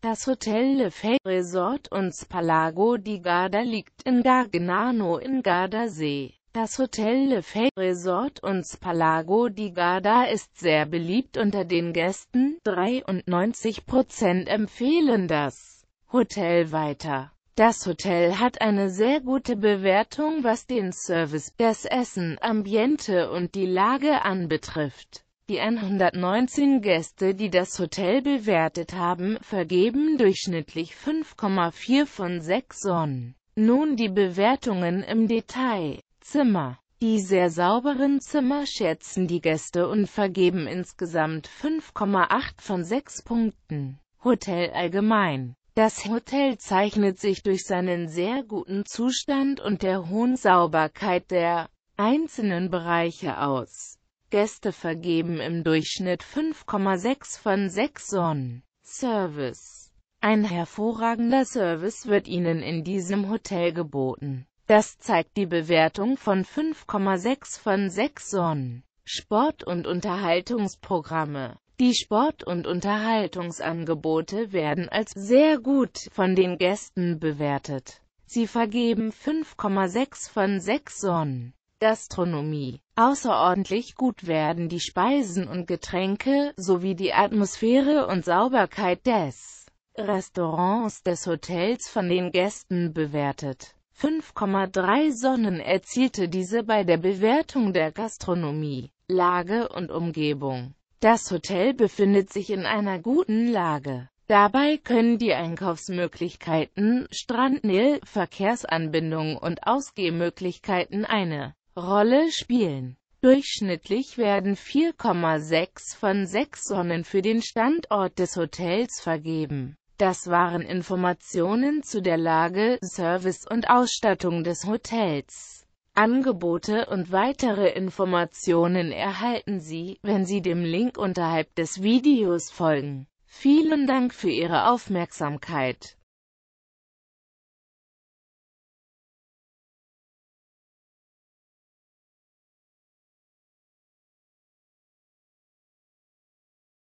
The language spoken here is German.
Das Hotel Le Fay Resort und Spalago di Garda liegt in Gargnano in Gardasee. Das Hotel Le Fay Resort und Spalago di Garda ist sehr beliebt unter den Gästen, 93% empfehlen das Hotel weiter. Das Hotel hat eine sehr gute Bewertung was den Service, das Essen, Ambiente und die Lage anbetrifft. Die 119 Gäste, die das Hotel bewertet haben, vergeben durchschnittlich 5,4 von 6 Sonnen. Nun die Bewertungen im Detail. Zimmer die sehr sauberen Zimmer schätzen die Gäste und vergeben insgesamt 5,8 von 6 Punkten. Hotel allgemein. Das Hotel zeichnet sich durch seinen sehr guten Zustand und der hohen Sauberkeit der einzelnen Bereiche aus. Gäste vergeben im Durchschnitt 5,6 von 6 Sonnen. Service Ein hervorragender Service wird Ihnen in diesem Hotel geboten. Das zeigt die Bewertung von 5,6 von 6 Sonnen. Sport- und Unterhaltungsprogramme die Sport- und Unterhaltungsangebote werden als sehr gut von den Gästen bewertet. Sie vergeben 5,6 von 6 Sonnen. Gastronomie. Außerordentlich gut werden die Speisen und Getränke, sowie die Atmosphäre und Sauberkeit des Restaurants des Hotels von den Gästen bewertet. 5,3 Sonnen erzielte diese bei der Bewertung der Gastronomie, Lage und Umgebung. Das Hotel befindet sich in einer guten Lage. Dabei können die Einkaufsmöglichkeiten, Strandnähe, Verkehrsanbindungen und Ausgehmöglichkeiten eine Rolle spielen. Durchschnittlich werden 4,6 von 6 Sonnen für den Standort des Hotels vergeben. Das waren Informationen zu der Lage, Service und Ausstattung des Hotels. Angebote und weitere Informationen erhalten Sie, wenn Sie dem Link unterhalb des Videos folgen. Vielen Dank für Ihre Aufmerksamkeit.